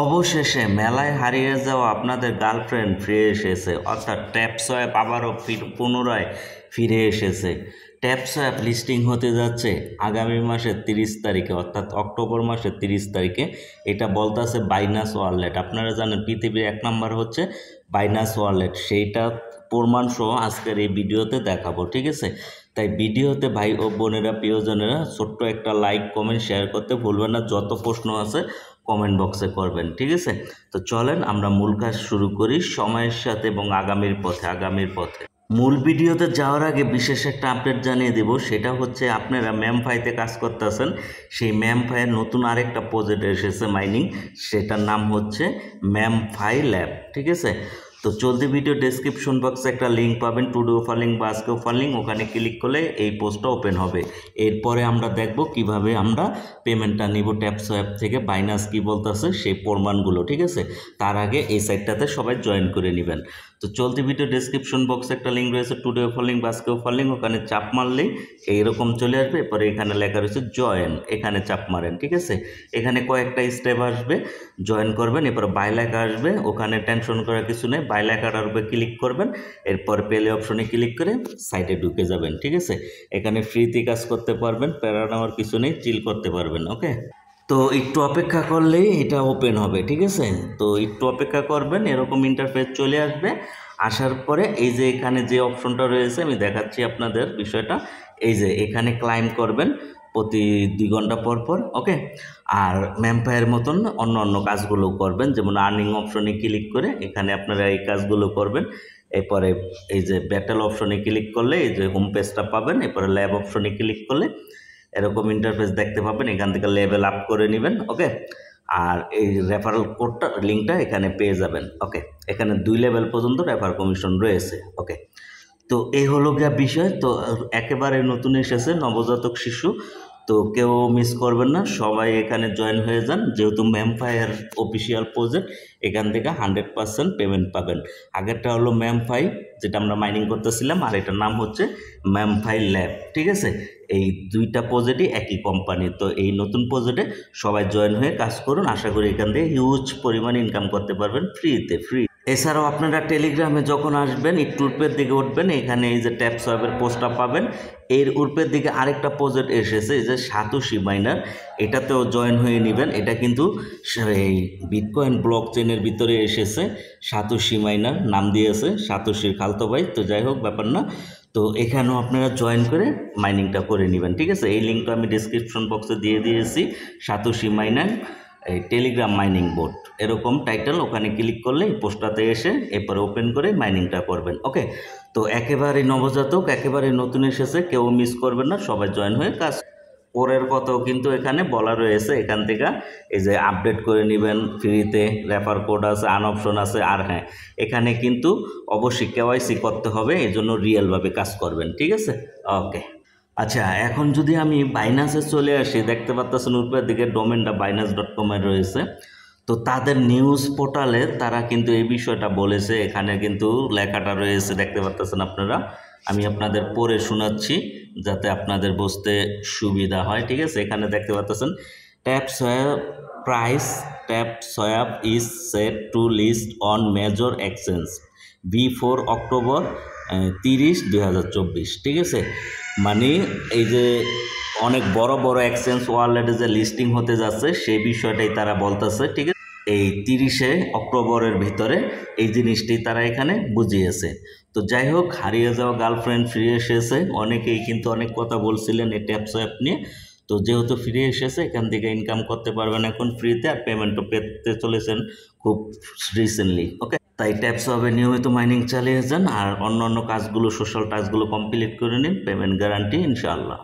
অবশেষে মেলায় হারিয়ে যাওয়া আপনাদের গার্লফ্রেন্ড ফিরে এসেছে অর্থাৎ ট্যাপ সোয়াপ আবারও পুনরায় ফিরে এসেছে ট্যাপ সোয়াপ লিস্টিং হতে যাচ্ছে আগামী মাসের তিরিশ তারিখে অর্থাৎ অক্টোবর মাসের তিরিশ তারিখে এটা বলতেছে বাইনাস ওয়ালেট আপনারা জানেন পৃথিবীর এক নম্বর হচ্ছে বাইনাস ওয়ালেট সেইটা প্রমাণ সহ আজকের এই ভিডিওতে দেখাবো ঠিক আছে তাই ভিডিওতে ভাই ও বোনেরা প্রিয়জনেরা ছোট্ট একটা লাইক কমেন্ট শেয়ার করতে ভুলবেন না যত প্রশ্ন আছে কমেন্ট বক্সে করবেন ঠিক আছে তো চলেন আমরা মূল কাজ শুরু করি সময়ের সাথে এবং আগামীর পথে আগামীর পথে মূল ভিডিওতে যাওয়ার আগে বিশেষ একটা আপডেট জানিয়ে দেব সেটা হচ্ছে আপনারা ম্যামফাইতে কাজ করতেছেন সেই ম্যাম নতুন আরেকটা প্রজেক্ট এসেছে মাইনিং সেটার নাম হচ্ছে ম্যামফাই ল্যাব ঠিক আছে তো চলতি ভিডিও ডেসক্রিপশন বক্সে একটা লিঙ্ক পাবেন টু ডু অফার লিঙ্ক বা আজকে অফার লিঙ্ক ওখানে ক্লিক করলে এই পোস্টটা ওপেন হবে এরপরে আমরা দেখব কিভাবে আমরা পেমেন্টটা নিব ট্যাপস অ্যাপ থেকে বাইনাস কি বলতেছে সেই প্রমাণগুলো ঠিক আছে তার আগে এই সাইটটাতে সবাই জয়েন করে নেবেন তো চলতি ভিডিও ডেসক্রিপশন বক্সে একটা লিঙ্ক রয়েছে টু ডু অফার লিঙ্ক বা আজকে অফার লিঙ্ক ওখানে চাপ মারলেই এইরকম চলে আসবে এরপরে এখানে লেখা রয়েছে জয়েন এখানে চাপ মারেন ঠিক আছে এখানে কয়েকটা স্টেপ আসবে জয়েন করবেন এরপরে বাই আসবে ওখানে টেনশন করার কিছু নেই বাইলাকাটার উপরে ক্লিক করবেন এরপর পেলে অপশনে ক্লিক করে সাইটে ঢুকে যাবেন ঠিক আছে এখানে ফ্রিতে কাজ করতে পারবেন প্যারা নেওয়ার কিছু নেই চিল করতে পারবেন ওকে তো একটু অপেক্ষা করলেই এটা ওপেন হবে ঠিক আছে তো একটু অপেক্ষা করবেন এরকম ইন্টারফেস চলে আসবে আসার পরে এই যে এখানে যে অপশনটা রয়েছে আমি দেখাচ্ছি আপনাদের বিষয়টা এই যে এখানে ক্লাইম করবেন প্রতি দুই ঘন্টা পর পর ওকে আর ম্যাম্পায়ের মতন অন্য অন্য কাজগুলো করবেন যেমন আর্নিং অপশনে ক্লিক করে এখানে আপনারা এই কাজগুলো করবেন এরপরে এই যে ব্যাটেল অপশনে ক্লিক করলে এই যে হোম পেজটা পাবেন এরপরে ল্যাব অপশনে ক্লিক করলে এরকম ইন্টারফেস দেখতে পাবেন এখান থেকে লেভেল আপ করে নেবেন ওকে আর এই রেফারেল কোডটা লিঙ্কটা এখানে পেয়ে যাবেন ওকে এখানে দুই লেভেল পর্যন্ত রেফার কমিশন রয়েছে ওকে তো এই হলো গিয়া বিষয় তো একেবারে নতুন এসেছে নবজাতক শিশু তো কেউ মিস করবেন না সবাই এখানে জয়েন হয়ে যান যেহেতু ম্যামফাইয়ের অফিসিয়াল প্রজেক্ট এখান থেকে হান্ড্রেড পারসেন্ট পেমেন্ট পাবেন আগেরটা হলো ম্যামফাই যেটা আমরা মাইনিং করতেছিলাম আর এটার নাম হচ্ছে ম্যামফাই ল্যাব ঠিক আছে এই দুইটা প্রজেক্টই একই কোম্পানি তো এই নতুন প্রজেক্টে সবাই জয়েন হয়ে কাজ করুন আশা করি এখান থেকে হিউজ পরিমাণে ইনকাম করতে পারবেন ফ্রিতে ফ্রি এছাড়াও আপনারা টেলিগ্রামে যখন আসবেন একটু উর্পের দিকে উঠবেন এখানে এই যে ট্যাপ সয়াবের পোস্টটা পাবেন এর উর্পের দিকে আরেকটা প্রজেক্ট এসেছে এই যে সাতুশি মাইনার এটাতেও জয়েন হয়ে নেবেন এটা কিন্তু এই বিটকয়েন ব্লক চেনের ভিতরে এসেছে সাতুশি মাইনার নাম দিয়েছে সাতোশির খালতো ভাই তো যাই হোক ব্যাপার না তো এখানেও আপনারা জয়েন করে মাইনিংটা করে নেবেন ঠিক আছে এই লিঙ্কটা আমি ডিসক্রিপশন বক্সে দিয়ে দিয়েছি সাতুশি মাইনার এই টেলিগ্রাম মাইনিং বোর্ড এরকম টাইটেল ওখানে ক্লিক করলে এই পোস্টটাতে এসে এরপরে ওপেন করে মাইনিংটা করবেন ওকে তো একেবারে নবজাতক একেবারে নতুন এসেছে কেউ মিস করবেন না সবাই জয়েন হয়ে কাজ কোরের কথাও কিন্তু এখানে বলা রয়েছে এখান থেকে এই যে আপডেট করে নেবেন ফ্রিতে রেফার কোড আছে আন অপশন আছে আর হ্যাঁ এখানে কিন্তু অবশ্যই কেওয়াইসি করতে হবে এজন্য রিয়েলভাবে কাজ করবেন ঠিক আছে ওকে আচ্ছা এখন যদি আমি বাইনাসে চলে আসি দেখতে পাচ্ছেন উপরের দিকে ডোমেনটা বাইনাস ডট কমে রয়েছে তো তাদের নিউজ পোর্টালে তারা কিন্তু এই বিষয়টা বলেছে এখানে কিন্তু লেখাটা রয়েছে দেখতে পাচ্ছেন আপনারা আমি আপনাদের পড়ে শোনাচ্ছি যাতে আপনাদের বসতে সুবিধা হয় ঠিক আছে এখানে দেখতে পাচ্ছেন tap swap price tap swap is set to list on major exchange before October তিরিশ দুই ঠিক আছে মানে এই যে অনেক বড় বড় এক্সচেঞ্জ ওয়ালেটে যে লিস্টিং হতে যাচ্ছে সেই বিষয়টাই তারা বলতেছে ঠিক আছে এই তিরিশে অক্টোবরের ভিতরে এই জিনিসটি তারা এখানে বুঝিয়েছে তো যাই হোক হারিয়ে যাওয়া গার্লফ্রেন্ড ফিরে এসেছে অনেকেই কিন্তু অনেক কথা বলছিলেন এই ট্যাপস অ্যাপ নিয়ে তো যেহেতু ফিরে এসেছে এখান থেকে ইনকাম করতে পারবেন এখন ফ্রিতে আর পেমেন্টও পেতে চলেছেন খুব রিসেন্টলি ওকে তাই ট্যাপস হবে নিয়মিত মাইনিং চালিয়ে যান আর অন্য অন্য কাজগুলো সোশ্যাল টাস্কগুলো কমপ্লিট করে নিন পেমেন্ট গ্যারান্টি ইনশাআল্লাহ